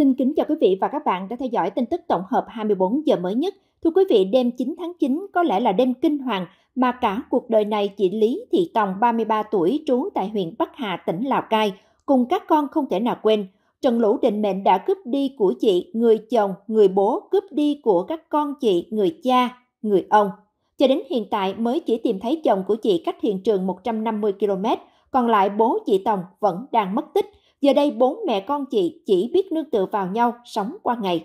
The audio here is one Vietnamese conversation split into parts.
Xin kính chào quý vị và các bạn đã theo dõi tin tức tổng hợp 24 giờ mới nhất. Thưa quý vị, đêm 9 tháng 9 có lẽ là đêm kinh hoàng mà cả cuộc đời này chị Lý Thị Tòng 33 tuổi trú tại huyện Bắc Hà, tỉnh Lào Cai cùng các con không thể nào quên. Trận Lũ Định Mệnh đã cướp đi của chị, người chồng, người bố, cướp đi của các con chị, người cha, người ông. Cho đến hiện tại mới chỉ tìm thấy chồng của chị cách hiện trường 150 km, còn lại bố chị Tòng vẫn đang mất tích Giờ đây bốn mẹ con chị chỉ biết nương tựa vào nhau sống qua ngày.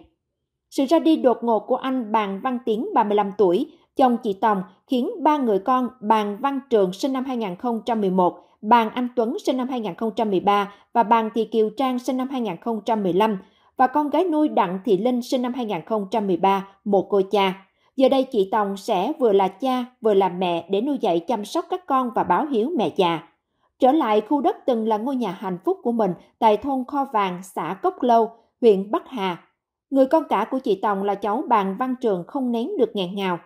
Sự ra đi đột ngột của anh Bàn Văn Tiến 35 tuổi, chồng chị Tòng khiến ba người con Bàn Văn Trường sinh năm 2011, Bàn Anh Tuấn sinh năm 2013 và Bàn Thị Kiều Trang sinh năm 2015 và con gái nuôi Đặng Thị Linh sinh năm 2013, một cô cha. Giờ đây chị Tòng sẽ vừa là cha vừa là mẹ để nuôi dạy chăm sóc các con và báo hiếu mẹ già. Trở lại khu đất từng là ngôi nhà hạnh phúc của mình tại thôn Kho Vàng, xã Cốc Lâu, huyện Bắc Hà. Người con cả của chị Tòng là cháu Bàn Văn Trường không nén được ngàn ngào.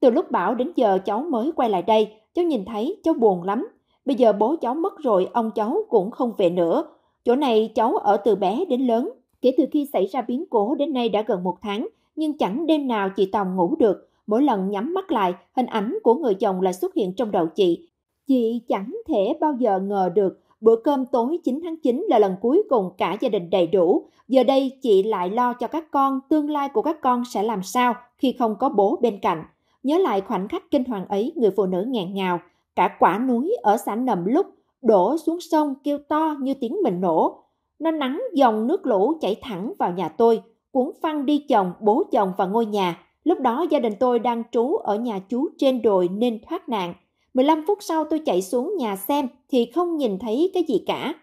Từ lúc bảo đến giờ cháu mới quay lại đây, cháu nhìn thấy cháu buồn lắm. Bây giờ bố cháu mất rồi, ông cháu cũng không về nữa. Chỗ này cháu ở từ bé đến lớn. Kể từ khi xảy ra biến cố đến nay đã gần một tháng, nhưng chẳng đêm nào chị Tòng ngủ được. Mỗi lần nhắm mắt lại, hình ảnh của người chồng lại xuất hiện trong đầu chị, Chị chẳng thể bao giờ ngờ được bữa cơm tối 9 tháng 9 là lần cuối cùng cả gia đình đầy đủ. Giờ đây chị lại lo cho các con, tương lai của các con sẽ làm sao khi không có bố bên cạnh. Nhớ lại khoảnh khắc kinh hoàng ấy, người phụ nữ ngẹn ngào. Cả quả núi ở xã Nầm Lúc đổ xuống sông kêu to như tiếng mình nổ. Nó nắng dòng nước lũ chảy thẳng vào nhà tôi, cuốn phăng đi chồng, bố chồng và ngôi nhà. Lúc đó gia đình tôi đang trú ở nhà chú trên đồi nên thoát nạn – 15 phút sau tôi chạy xuống nhà xem thì không nhìn thấy cái gì cả.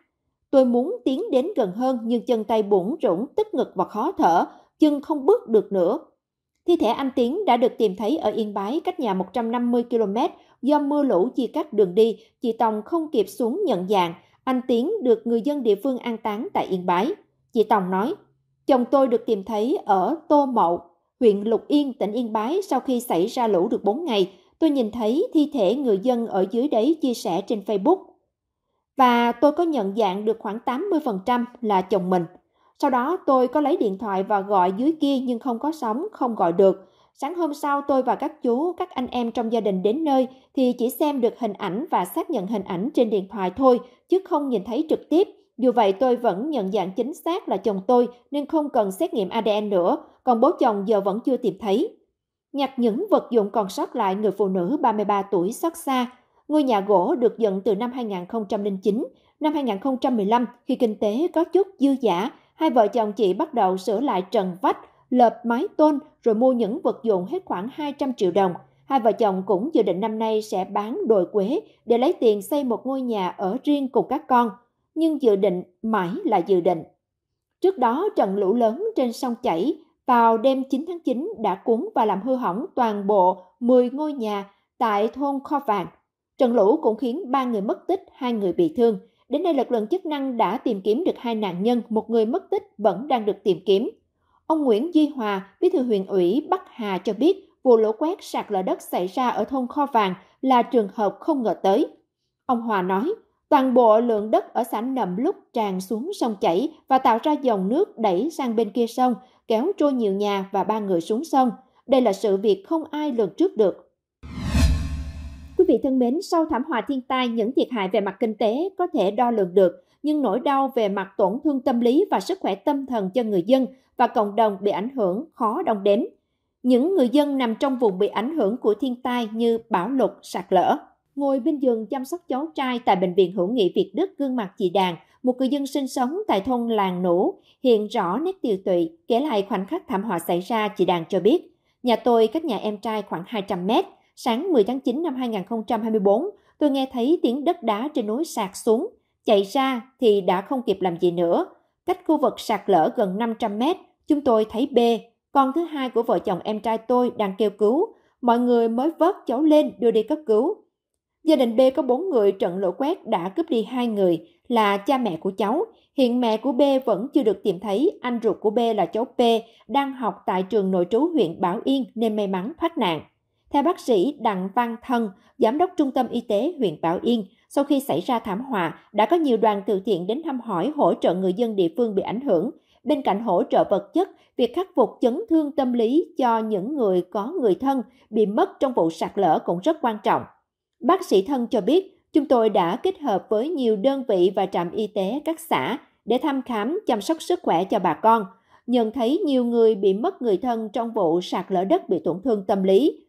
Tôi muốn tiến đến gần hơn nhưng chân tay bủn rủng, tức ngực và khó thở, chân không bước được nữa. Thi thể anh Tiến đã được tìm thấy ở Yên Bái cách nhà 150 km do mưa lũ chia cắt đường đi, chị Tòng không kịp xuống nhận dạng. Anh Tiến được người dân địa phương an táng tại Yên Bái. Chị Tòng nói, chồng tôi được tìm thấy ở Tô Mậu, huyện Lục Yên, tỉnh Yên Bái sau khi xảy ra lũ được 4 ngày, tôi nhìn thấy thi thể người dân ở dưới đấy chia sẻ trên Facebook. Và tôi có nhận dạng được khoảng 80% là chồng mình. Sau đó tôi có lấy điện thoại và gọi dưới kia nhưng không có sóng, không gọi được. Sáng hôm sau tôi và các chú, các anh em trong gia đình đến nơi thì chỉ xem được hình ảnh và xác nhận hình ảnh trên điện thoại thôi, chứ không nhìn thấy trực tiếp. Dù vậy tôi vẫn nhận dạng chính xác là chồng tôi nên không cần xét nghiệm ADN nữa, còn bố chồng giờ vẫn chưa tìm thấy nhặt những vật dụng còn sót lại người phụ nữ 33 tuổi xót xa. Ngôi nhà gỗ được dựng từ năm 2009. Năm 2015, khi kinh tế có chút dư giả, hai vợ chồng chị bắt đầu sửa lại trần vách, lợp mái tôn rồi mua những vật dụng hết khoảng 200 triệu đồng. Hai vợ chồng cũng dự định năm nay sẽ bán đồi quế để lấy tiền xây một ngôi nhà ở riêng cùng các con. Nhưng dự định mãi là dự định. Trước đó, trận lũ lớn trên sông chảy vào đêm 9 tháng 9 đã cuốn và làm hư hỏng toàn bộ 10 ngôi nhà tại thôn Kho Vàng. Trận lũ cũng khiến 3 người mất tích, 2 người bị thương. Đến nay lực lượng chức năng đã tìm kiếm được hai nạn nhân, một người mất tích vẫn đang được tìm kiếm. Ông Nguyễn Duy Hòa, bí thư huyện ủy Bắc Hà cho biết vụ lũ quét sạt lở đất xảy ra ở thôn Kho Vàng là trường hợp không ngờ tới. Ông Hòa nói, toàn bộ lượng đất ở xã nậm lúc tràn xuống sông chảy và tạo ra dòng nước đẩy sang bên kia sông kéo trôi nhiều nhà và ba người xuống sông. Đây là sự việc không ai lường trước được. Quý vị thân mến, sau thảm họa thiên tai, những thiệt hại về mặt kinh tế có thể đo lường được, nhưng nỗi đau về mặt tổn thương tâm lý và sức khỏe tâm thần cho người dân và cộng đồng bị ảnh hưởng khó đong đếm. Những người dân nằm trong vùng bị ảnh hưởng của thiên tai như bão lụt, sạt lở ngồi bên giường chăm sóc cháu trai tại Bệnh viện Hữu nghị Việt Đức gương mặt chị Đàn, một cư dân sinh sống tại thôn Làng Nũ, hiện rõ nét tiêu tụy, kể lại khoảnh khắc thảm họa xảy ra, chị Đàn cho biết. Nhà tôi cách nhà em trai khoảng 200 mét. Sáng 10 tháng 9 năm 2024, tôi nghe thấy tiếng đất đá trên núi sạt xuống. Chạy ra thì đã không kịp làm gì nữa. Cách khu vực sạt lở gần 500 mét, chúng tôi thấy B, con thứ hai của vợ chồng em trai tôi đang kêu cứu. Mọi người mới vớt cháu lên đưa đi cấp cứu Gia đình B có 4 người trận lũ quét đã cướp đi hai người là cha mẹ của cháu. Hiện mẹ của B vẫn chưa được tìm thấy, anh ruột của B là cháu P đang học tại trường nội trú huyện Bảo Yên nên may mắn thoát nạn. Theo bác sĩ Đặng Văn Thân, giám đốc trung tâm y tế huyện Bảo Yên, sau khi xảy ra thảm họa, đã có nhiều đoàn từ thiện đến thăm hỏi hỗ trợ người dân địa phương bị ảnh hưởng. Bên cạnh hỗ trợ vật chất, việc khắc phục chấn thương tâm lý cho những người có người thân bị mất trong vụ sạt lở cũng rất quan trọng. Bác sĩ thân cho biết, chúng tôi đã kết hợp với nhiều đơn vị và trạm y tế các xã để thăm khám chăm sóc sức khỏe cho bà con, nhận thấy nhiều người bị mất người thân trong vụ sạt lở đất bị tổn thương tâm lý.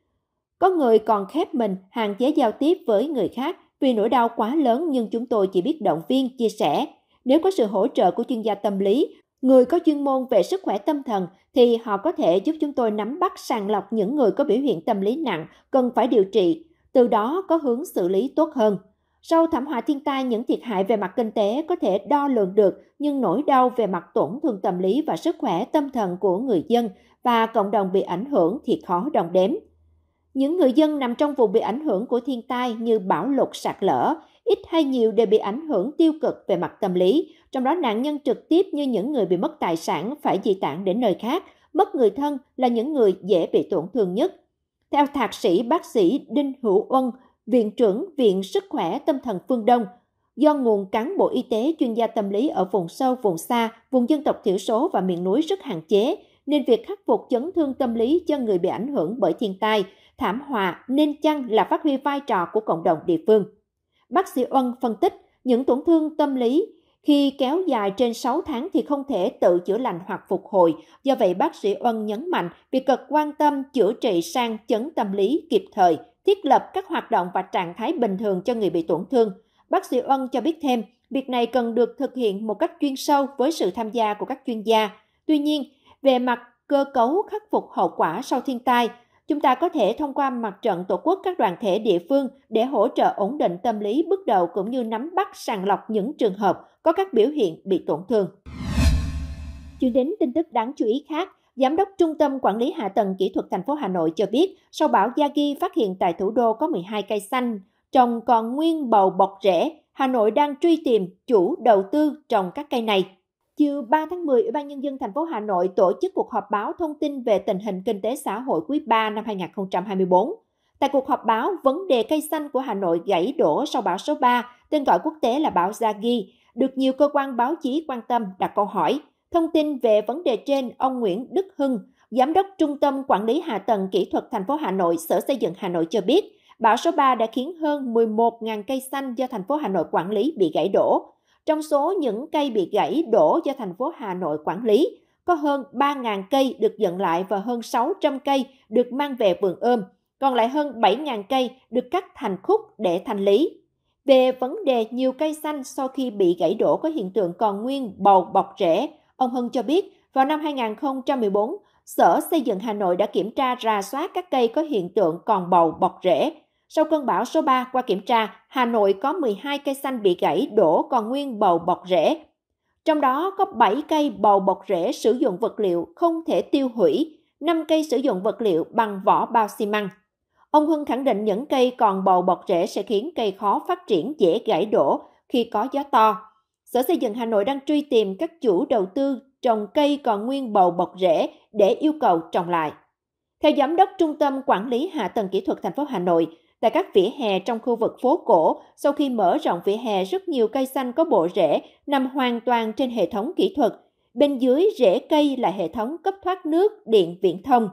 Có người còn khép mình, hạn chế giao tiếp với người khác vì nỗi đau quá lớn nhưng chúng tôi chỉ biết động viên, chia sẻ. Nếu có sự hỗ trợ của chuyên gia tâm lý, người có chuyên môn về sức khỏe tâm thần thì họ có thể giúp chúng tôi nắm bắt sàng lọc những người có biểu hiện tâm lý nặng cần phải điều trị từ đó có hướng xử lý tốt hơn. Sau thảm họa thiên tai, những thiệt hại về mặt kinh tế có thể đo lường được, nhưng nỗi đau về mặt tổn thương tâm lý và sức khỏe tâm thần của người dân và cộng đồng bị ảnh hưởng thì khó đong đếm. Những người dân nằm trong vùng bị ảnh hưởng của thiên tai như bão lụt sạt lở, ít hay nhiều đều bị ảnh hưởng tiêu cực về mặt tâm lý, trong đó nạn nhân trực tiếp như những người bị mất tài sản phải di tản đến nơi khác, mất người thân là những người dễ bị tổn thương nhất theo thạc sĩ bác sĩ Đinh Hữu Ân, Viện trưởng Viện Sức khỏe Tâm thần Phương Đông, do nguồn cán bộ y tế chuyên gia tâm lý ở vùng sâu, vùng xa, vùng dân tộc thiểu số và miền núi rất hạn chế, nên việc khắc phục chấn thương tâm lý cho người bị ảnh hưởng bởi thiên tai, thảm họa nên chăng là phát huy vai trò của cộng đồng địa phương. Bác sĩ Ân phân tích, những tổn thương tâm lý khi kéo dài trên 6 tháng thì không thể tự chữa lành hoặc phục hồi. Do vậy, bác sĩ Ân nhấn mạnh việc cực quan tâm chữa trị sang chấn tâm lý kịp thời, thiết lập các hoạt động và trạng thái bình thường cho người bị tổn thương. Bác sĩ Ân cho biết thêm, việc này cần được thực hiện một cách chuyên sâu với sự tham gia của các chuyên gia. Tuy nhiên, về mặt cơ cấu khắc phục hậu quả sau thiên tai – Chúng ta có thể thông qua mặt trận tổ quốc các đoàn thể địa phương để hỗ trợ ổn định tâm lý bước đầu cũng như nắm bắt sàng lọc những trường hợp có các biểu hiện bị tổn thương. Chuyển đến tin tức đáng chú ý khác, Giám đốc Trung tâm Quản lý Hạ tầng Kỹ thuật thành phố Hà Nội cho biết, sau bão Yagi phát hiện tại thủ đô có 12 cây xanh, trồng còn nguyên bầu bọc rễ, Hà Nội đang truy tìm chủ đầu tư trồng các cây này. Chiều 3 tháng 10, Ủy ban Nhân dân thành phố Hà Nội tổ chức cuộc họp báo thông tin về tình hình kinh tế xã hội quý 3 năm 2024. Tại cuộc họp báo, vấn đề cây xanh của Hà Nội gãy đổ sau bão số 3, tên gọi quốc tế là bão Zagi, được nhiều cơ quan báo chí quan tâm đặt câu hỏi. Thông tin về vấn đề trên, ông Nguyễn Đức Hưng, Giám đốc Trung tâm Quản lý Hạ tầng Kỹ thuật thành phố Hà Nội, Sở Xây dựng Hà Nội cho biết, bão số 3 đã khiến hơn 11.000 cây xanh do thành phố Hà Nội quản lý bị gãy đổ. Trong số những cây bị gãy đổ do thành phố Hà Nội quản lý, có hơn 3.000 cây được dựng lại và hơn 600 cây được mang về vườn ươm, còn lại hơn 7.000 cây được cắt thành khúc để thanh lý. Về vấn đề nhiều cây xanh sau khi bị gãy đổ có hiện tượng còn nguyên bầu bọc rễ, ông Hưng cho biết vào năm 2014, Sở Xây dựng Hà Nội đã kiểm tra rà soát các cây có hiện tượng còn bầu bọc rễ sau cơn bão số 3 qua kiểm tra, Hà Nội có 12 cây xanh bị gãy đổ còn nguyên bầu bọc rễ. Trong đó có 7 cây bầu bọc rễ sử dụng vật liệu không thể tiêu hủy, 5 cây sử dụng vật liệu bằng vỏ bao xi măng. Ông Hưng khẳng định những cây còn bầu bọc rễ sẽ khiến cây khó phát triển dễ gãy đổ khi có gió to. Sở Xây dựng Hà Nội đang truy tìm các chủ đầu tư trồng cây còn nguyên bầu bọc rễ để yêu cầu trồng lại. Theo giám đốc Trung tâm Quản lý Hạ tầng Kỹ thuật thành phố Hà Nội, Tại các vỉa hè trong khu vực phố cổ, sau khi mở rộng vỉa hè rất nhiều cây xanh có bộ rễ nằm hoàn toàn trên hệ thống kỹ thuật. Bên dưới rễ cây là hệ thống cấp thoát nước, điện, viễn thông.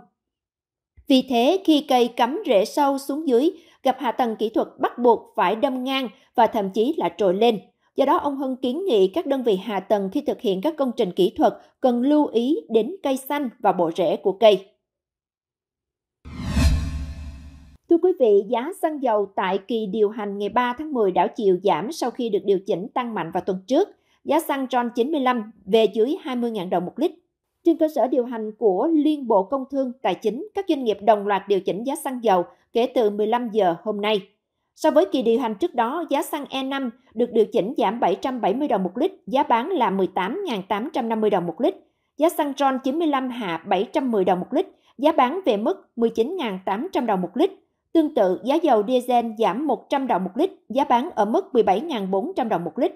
Vì thế, khi cây cắm rễ sâu xuống dưới, gặp hạ tầng kỹ thuật bắt buộc phải đâm ngang và thậm chí là trồi lên. Do đó, ông Hưng kiến nghị các đơn vị hạ tầng khi thực hiện các công trình kỹ thuật cần lưu ý đến cây xanh và bộ rễ của cây. quý vị, giá xăng dầu tại kỳ điều hành ngày 3 tháng 10 đảo chiều giảm sau khi được điều chỉnh tăng mạnh vào tuần trước. Giá xăng RON 95 về dưới 20.000 đồng một lít. Trên cơ sở điều hành của Liên Bộ Công Thương, Tài chính, các doanh nghiệp đồng loạt điều chỉnh giá xăng dầu kể từ 15 giờ hôm nay. So với kỳ điều hành trước đó, giá xăng E5 được điều chỉnh giảm 770 đồng một lít, giá bán là 18.850 đồng một lít. Giá xăng RON 95 hạ 710 đồng một lít, giá bán về mức 19.800 đồng một lít. Tương tự, giá dầu diesel giảm 100 đồng một lít, giá bán ở mức 17.400 đồng một lít.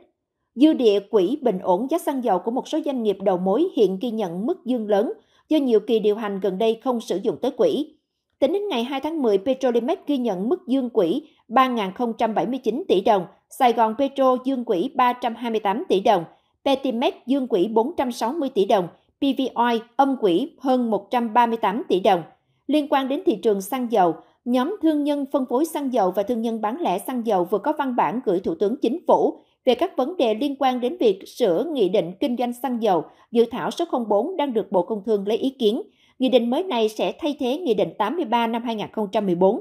Dư địa quỹ bình ổn giá xăng dầu của một số doanh nghiệp đầu mối hiện ghi nhận mức dương lớn do nhiều kỳ điều hành gần đây không sử dụng tới quỹ. Tính đến ngày 2 tháng 10, Petrolimex ghi nhận mức dương quỹ 3.079 tỷ đồng, Sài Gòn Petro dương quỹ 328 tỷ đồng, Petimex dương quỹ 460 tỷ đồng, PVOI âm quỹ hơn 138 tỷ đồng. Liên quan đến thị trường xăng dầu, Nhóm thương nhân phân phối xăng dầu và thương nhân bán lẻ xăng dầu vừa có văn bản gửi Thủ tướng Chính phủ về các vấn đề liên quan đến việc sửa Nghị định Kinh doanh xăng dầu, dự thảo số 04 đang được Bộ Công Thương lấy ý kiến. Nghị định mới này sẽ thay thế Nghị định 83 năm 2014,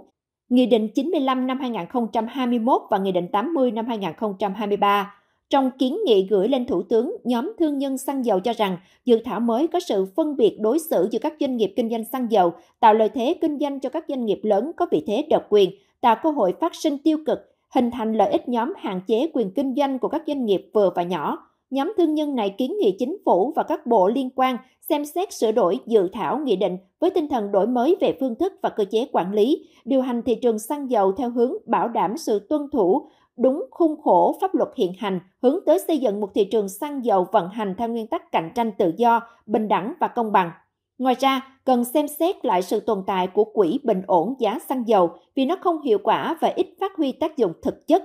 Nghị định 95 năm 2021 và Nghị định 80 năm 2023 trong kiến nghị gửi lên Thủ tướng, nhóm thương nhân xăng dầu cho rằng dự thảo mới có sự phân biệt đối xử giữa các doanh nghiệp kinh doanh xăng dầu, tạo lợi thế kinh doanh cho các doanh nghiệp lớn có vị thế độc quyền, tạo cơ hội phát sinh tiêu cực, hình thành lợi ích nhóm hạn chế quyền kinh doanh của các doanh nghiệp vừa và nhỏ, nhóm thương nhân này kiến nghị chính phủ và các bộ liên quan xem xét sửa đổi dự thảo nghị định với tinh thần đổi mới về phương thức và cơ chế quản lý, điều hành thị trường xăng dầu theo hướng bảo đảm sự tuân thủ đúng khung khổ pháp luật hiện hành, hướng tới xây dựng một thị trường xăng dầu vận hành theo nguyên tắc cạnh tranh tự do, bình đẳng và công bằng. Ngoài ra, cần xem xét lại sự tồn tại của quỹ bình ổn giá xăng dầu vì nó không hiệu quả và ít phát huy tác dụng thực chất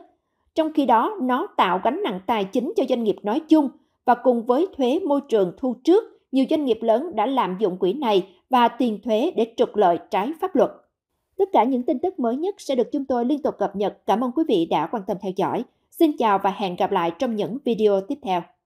trong khi đó, nó tạo gánh nặng tài chính cho doanh nghiệp nói chung và cùng với thuế môi trường thu trước, nhiều doanh nghiệp lớn đã lạm dụng quỹ này và tiền thuế để trục lợi trái pháp luật. Tất cả những tin tức mới nhất sẽ được chúng tôi liên tục cập nhật. Cảm ơn quý vị đã quan tâm theo dõi. Xin chào và hẹn gặp lại trong những video tiếp theo.